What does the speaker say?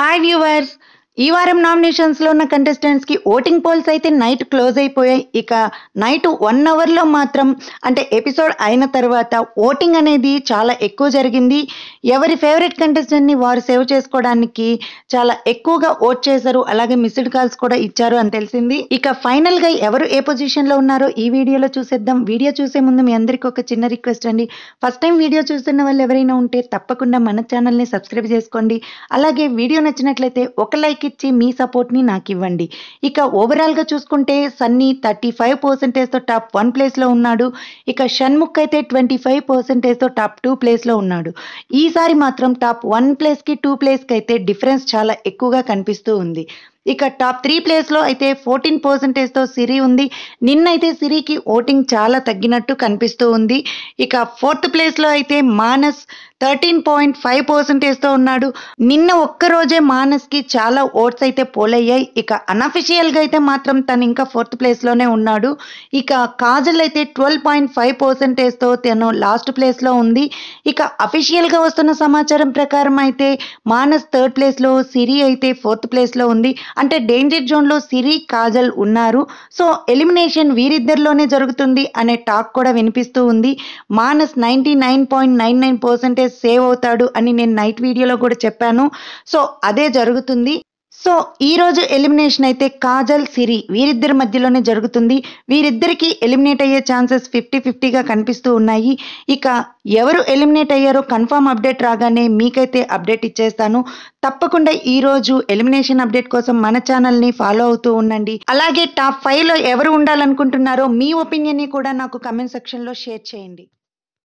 hi viewers ఈ వారం నామినేషన్స్లో ఉన్న కి ఓటింగ్ పోల్స్ అయితే నైట్ క్లోజ్ అయిపోయాయి ఇక నైట్ వన్ అవర్లో మాత్రం అంటే ఎపిసోడ్ అయిన తర్వాత ఓటింగ్ అనేది చాలా ఎక్కువ జరిగింది ఎవరి ఫేవరెట్ కంటెస్టెంట్ని వారు సేవ్ చేసుకోవడానికి చాలా ఎక్కువగా ఓట్ చేశారు అలాగే మిస్డ్ కాల్స్ కూడా ఇచ్చారు అని తెలిసింది ఇక ఫైనల్గా ఎవరు ఏ పొజిషన్లో ఉన్నారో ఈ వీడియోలో చూసేద్దాం వీడియో చూసే ముందు మీ అందరికి ఒక చిన్న రిక్వెస్ట్ అండి ఫస్ట్ టైం వీడియో చూస్తున్న వాళ్ళు ఎవరైనా ఉంటే తప్పకుండా మన ని సబ్స్క్రైబ్ చేసుకోండి అలాగే వీడియో నచ్చినట్లయితే ఒక లైక్ ఇచ్చి మీ సపోర్ట్ని నాకు ఇవ్వండి ఇక ఓవరాల్గా చూసుకుంటే సన్నీ థర్టీ ఫైవ్ పర్సెంటేజ్తో టాప్ వన్ ప్లేస్లో ఉన్నాడు ఇక షణ్ముఖ్ అయితే ట్వంటీ ఫైవ్ పర్సెంటేజ్తో టాప్ టూ ప్లేస్లో ఉన్నాడు ఈసారి మాత్రం టాప్ వన్ ప్లేస్కి టూ ప్లేస్కి అయితే డిఫరెన్స్ చాలా ఎక్కువగా కనిపిస్తూ ఉంది ఇక టాప్ త్రీ ప్లేస్లో అయితే ఫోర్టీన్ పర్సెంటేజ్తో సిరి ఉంది నిన్నైతే సిరికి ఓటింగ్ చాలా తగ్గినట్టు కనిపిస్తూ ఉంది ఇక ఫోర్త్ ప్లేస్లో అయితే మానస్ థర్టీన్ పాయింట్ ఫైవ్ పర్సెంటేజ్తో ఉన్నాడు నిన్న ఒక్కరోజే మానస్కి చాలా ఓట్స్ అయితే పోలయ్యాయి ఇక అన్అఫిషియల్గా అయితే మాత్రం తను ఇంకా ఫోర్త్ ప్లేస్లోనే ఉన్నాడు ఇక కాజల్ అయితే ట్వెల్వ్ పాయింట్ ఫైవ్ పర్సెంటేజ్తో తను లాస్ట్ ప్లేస్లో ఉంది ఇక అఫీషియల్గా వస్తున్న సమాచారం ప్రకారం అయితే మానస్ థర్డ్ ప్లేస్లో సిరి అయితే ఫోర్త్ ప్లేస్లో ఉంది అంటే డేంజర్ జోన్లో సిరి కాజల్ ఉన్నారు సో ఎలిమినేషన్ వీరిద్దరిలోనే జరుగుతుంది అనే టాక్ కూడా వినిపిస్తూ ఉంది Manas ninety nine point nine nine percentage save అవుతాడు అని నేను నైట్ వీడియోలో కూడా చెప్పాను సో అదే జరుగుతుంది సో ఈ రోజు ఎలిమినేషన్ అయితే కాజల్ సిరి వీరిద్దరి మధ్యలోనే జరుగుతుంది వీరిద్దరికి ఎలిమినేట్ అయ్యే ఛాన్సెస్ ఫిఫ్టీ ఫిఫ్టీగా కనిపిస్తూ ఉన్నాయి ఇక ఎవరు ఎలిమినేట్ అయ్యారో కన్ఫామ్ అప్డేట్ రాగానే మీకైతే అప్డేట్ ఇచ్చేస్తాను తప్పకుండా ఈ రోజు ఎలిమినేషన్ అప్డేట్ కోసం మన ఛానల్ని ఫాలో అవుతూ ఉండండి అలాగే టాప్ ఫైవ్లో ఎవరు ఉండాలనుకుంటున్నారో మీ ఒపీనియన్ని కూడా నాకు కమెంట్ సెక్షన్లో షేర్ చేయండి